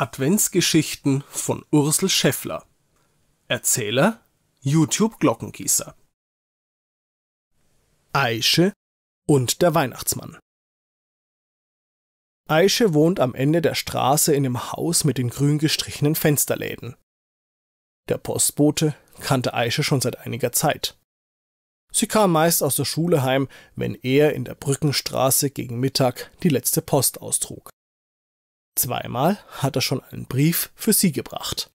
Adventsgeschichten von Ursel Scheffler. Erzähler YouTube Glockengießer. Aische und der Weihnachtsmann. Aische wohnt am Ende der Straße in dem Haus mit den grün gestrichenen Fensterläden. Der Postbote kannte Aische schon seit einiger Zeit. Sie kam meist aus der Schule heim, wenn er in der Brückenstraße gegen Mittag die letzte Post austrug. Zweimal hat er schon einen Brief für sie gebracht.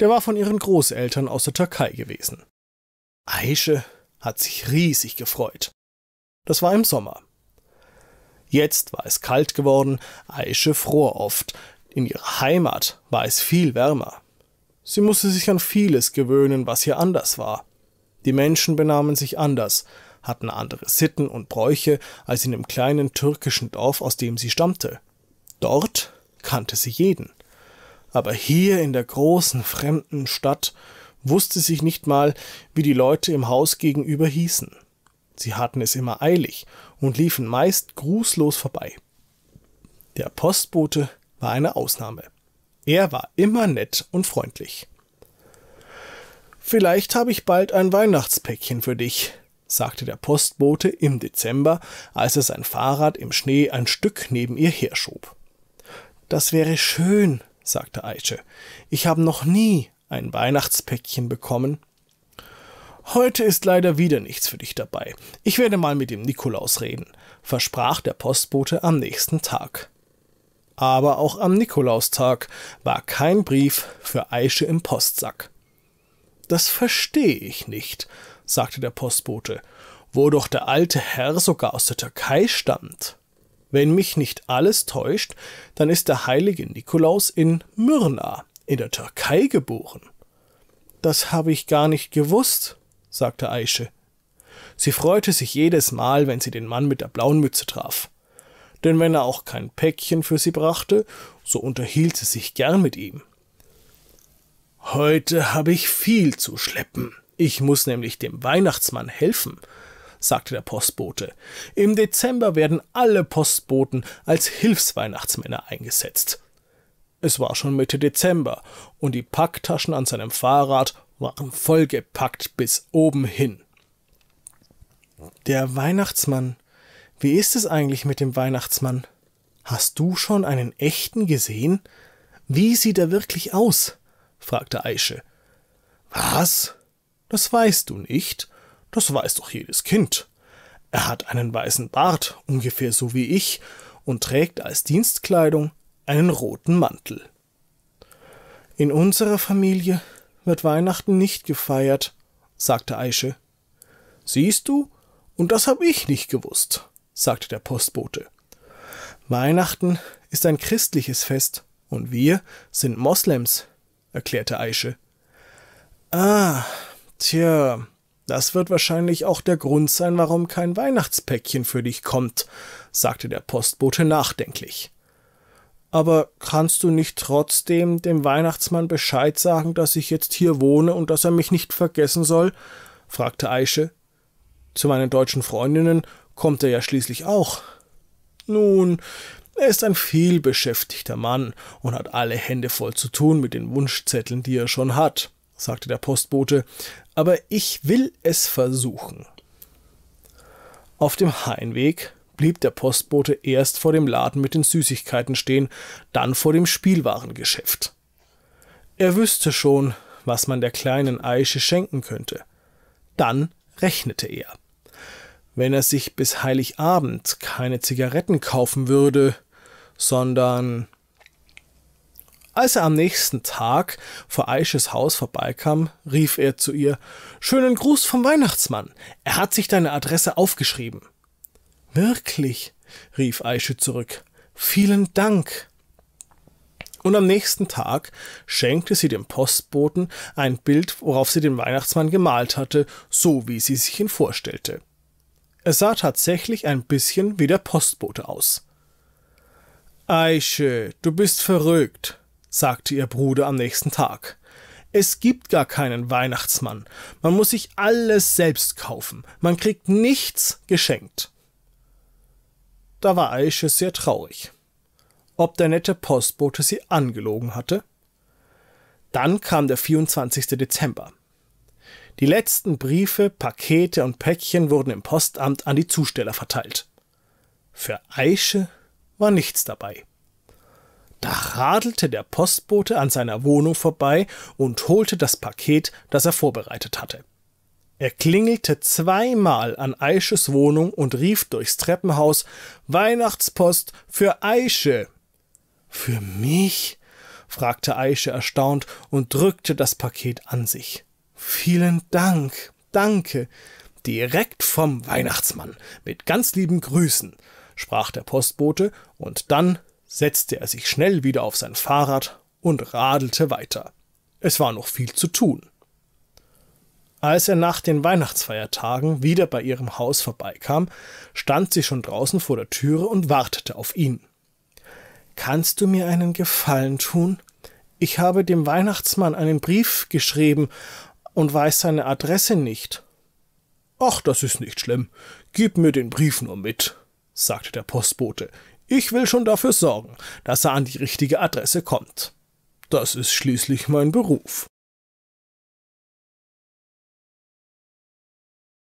Der war von ihren Großeltern aus der Türkei gewesen. Aische hat sich riesig gefreut. Das war im Sommer. Jetzt war es kalt geworden, Aische fror oft. In ihrer Heimat war es viel wärmer. Sie musste sich an vieles gewöhnen, was hier anders war. Die Menschen benahmen sich anders, hatten andere Sitten und Bräuche als in dem kleinen türkischen Dorf, aus dem sie stammte. Dort kannte sie jeden. Aber hier in der großen, fremden Stadt wusste sie nicht mal, wie die Leute im Haus gegenüber hießen. Sie hatten es immer eilig und liefen meist grußlos vorbei. Der Postbote war eine Ausnahme. Er war immer nett und freundlich. Vielleicht habe ich bald ein Weihnachtspäckchen für dich, sagte der Postbote im Dezember, als er sein Fahrrad im Schnee ein Stück neben ihr herschob. Das wäre schön, sagte Aiche. Ich habe noch nie ein Weihnachtspäckchen bekommen. Heute ist leider wieder nichts für dich dabei. Ich werde mal mit dem Nikolaus reden, versprach der Postbote am nächsten Tag. Aber auch am Nikolaustag war kein Brief für Aische im Postsack. Das verstehe ich nicht, sagte der Postbote, wo doch der alte Herr sogar aus der Türkei stammt. Wenn mich nicht alles täuscht, dann ist der heilige Nikolaus in Myrna in der Türkei geboren. Das habe ich gar nicht gewusst, sagte Aische. Sie freute sich jedes Mal, wenn sie den Mann mit der blauen Mütze traf. Denn wenn er auch kein Päckchen für sie brachte, so unterhielt sie sich gern mit ihm. Heute habe ich viel zu schleppen. Ich muss nämlich dem Weihnachtsmann helfen, sagte der Postbote. Im Dezember werden alle Postboten als Hilfsweihnachtsmänner eingesetzt. Es war schon Mitte Dezember und die Packtaschen an seinem Fahrrad waren vollgepackt bis oben hin. Der Weihnachtsmann. Wie ist es eigentlich mit dem Weihnachtsmann? Hast du schon einen echten gesehen? Wie sieht er wirklich aus? fragte Aische. Was? Das weißt du nicht. Das weiß doch jedes Kind. Er hat einen weißen Bart, ungefähr so wie ich, und trägt als Dienstkleidung einen roten Mantel. In unserer Familie wird Weihnachten nicht gefeiert, sagte Aische. Siehst du, und das habe ich nicht gewusst, sagte der Postbote. Weihnachten ist ein christliches Fest und wir sind Moslems, erklärte Aische. Ah, tja, das wird wahrscheinlich auch der Grund sein, warum kein Weihnachtspäckchen für dich kommt, sagte der Postbote nachdenklich. Aber kannst du nicht trotzdem dem Weihnachtsmann Bescheid sagen, dass ich jetzt hier wohne und dass er mich nicht vergessen soll? fragte Aische. Zu meinen deutschen Freundinnen kommt er ja schließlich auch. Nun, er ist ein vielbeschäftigter Mann und hat alle Hände voll zu tun mit den Wunschzetteln, die er schon hat, sagte der Postbote, aber ich will es versuchen. Auf dem Heimweg blieb der Postbote erst vor dem Laden mit den Süßigkeiten stehen, dann vor dem Spielwarengeschäft. Er wüsste schon, was man der kleinen Aische schenken könnte. Dann rechnete er. Wenn er sich bis Heiligabend keine Zigaretten kaufen würde, sondern als er am nächsten Tag vor Aisches Haus vorbeikam, rief er zu ihr Schönen Gruß vom Weihnachtsmann. Er hat sich deine Adresse aufgeschrieben. Wirklich? rief Aische zurück. Vielen Dank. Und am nächsten Tag schenkte sie dem Postboten ein Bild, worauf sie den Weihnachtsmann gemalt hatte, so wie sie sich ihn vorstellte. Er sah tatsächlich ein bisschen wie der Postbote aus. Aische, du bist verrückt, sagte ihr Bruder am nächsten Tag. Es gibt gar keinen Weihnachtsmann. Man muss sich alles selbst kaufen. Man kriegt nichts geschenkt. Da war Aische sehr traurig. Ob der nette Postbote sie angelogen hatte? Dann kam der 24. Dezember. Die letzten Briefe, Pakete und Päckchen wurden im Postamt an die Zusteller verteilt. Für Aische war nichts dabei. Da radelte der Postbote an seiner Wohnung vorbei und holte das Paket, das er vorbereitet hatte. Er klingelte zweimal an Eisches Wohnung und rief durchs Treppenhaus Weihnachtspost für Eische. Für mich? fragte Eische erstaunt und drückte das Paket an sich. Vielen Dank, danke. Direkt vom Weihnachtsmann, mit ganz lieben Grüßen, sprach der Postbote, und dann setzte er sich schnell wieder auf sein Fahrrad und radelte weiter. Es war noch viel zu tun. Als er nach den Weihnachtsfeiertagen wieder bei ihrem Haus vorbeikam, stand sie schon draußen vor der Türe und wartete auf ihn. Kannst du mir einen Gefallen tun? Ich habe dem Weihnachtsmann einen Brief geschrieben und weiß seine Adresse nicht. Ach, das ist nicht schlimm. Gib mir den Brief nur mit, sagte der Postbote, ich will schon dafür sorgen, dass er an die richtige Adresse kommt. Das ist schließlich mein Beruf.